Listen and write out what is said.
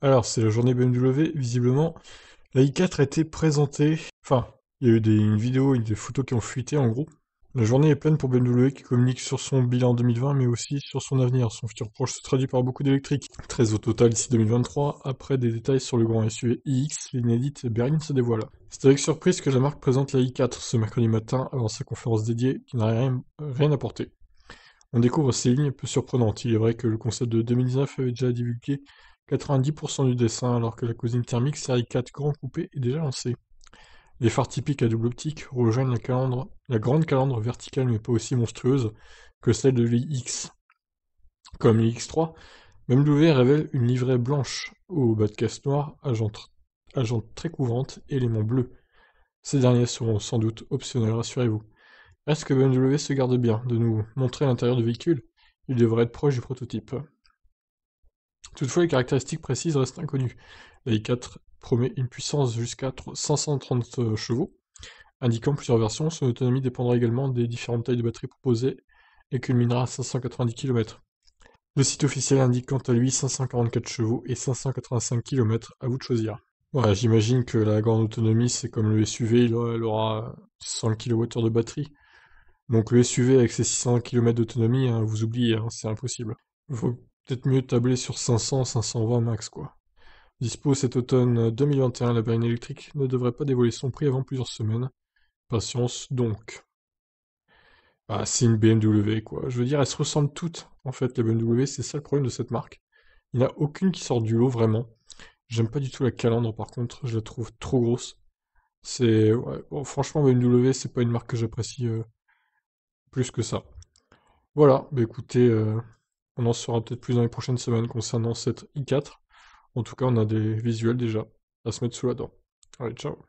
Alors, c'est la journée BMW, visiblement. La i4 a été présentée, enfin, il y a eu des, une vidéo et des photos qui ont fuité en gros. La journée est pleine pour BMW qui communique sur son bilan 2020 mais aussi sur son avenir. Son futur proche se traduit par beaucoup d'électriques. 13 au total d'ici 2023, après des détails sur le grand SUV iX, l'inédite berline se dévoile. C'est avec surprise que la marque présente la i4 ce mercredi matin avant sa conférence dédiée qui n'a rien, rien apporté. On découvre ces lignes peu surprenantes. Il est vrai que le concept de 2019 avait déjà divulgué 90% du dessin, alors que la cousine thermique série 4 grand coupé est déjà lancée. Les phares typiques à double optique rejoignent la, la grande calandre verticale mais pas aussi monstrueuse que celle de l'IX. Comme l'IX3, BMW révèle une livrée blanche au bas de caisse noire, à très couvrante et éléments bleus. Ces derniers seront sans doute optionnels, rassurez-vous. Est-ce que BMW se garde bien de nous montrer l'intérieur du véhicule Il devrait être proche du prototype. Toutefois, les caractéristiques précises restent inconnues. La i4 promet une puissance jusqu'à 530 euh, chevaux, indiquant plusieurs versions. Son autonomie dépendra également des différentes tailles de batterie proposées et culminera à 590 km. Le site officiel indique quant à lui 544 chevaux et 585 km, à vous de choisir. j'imagine que la grande autonomie, c'est comme le SUV, il aura 100 kWh de batterie. Donc le SUV avec ses 600 km d'autonomie, hein, vous oubliez, hein, c'est impossible peut-être mieux tabler sur 500, 520 max, quoi. Dispo cet automne 2021, la berline électrique ne devrait pas dévoiler son prix avant plusieurs semaines. Patience donc. Bah, c'est une BMW, quoi. Je veux dire, elles se ressemblent toutes, en fait, La BMW, c'est ça le problème de cette marque. Il n'y a aucune qui sort du lot, vraiment. J'aime pas du tout la calandre, par contre, je la trouve trop grosse. C'est. franchement, BMW, c'est pas une marque que j'apprécie euh, plus que ça. Voilà, bah écoutez. Euh, on en saura peut-être plus dans les prochaines semaines concernant cette i4. En tout cas, on a des visuels déjà à se mettre sous la dent. Allez, ciao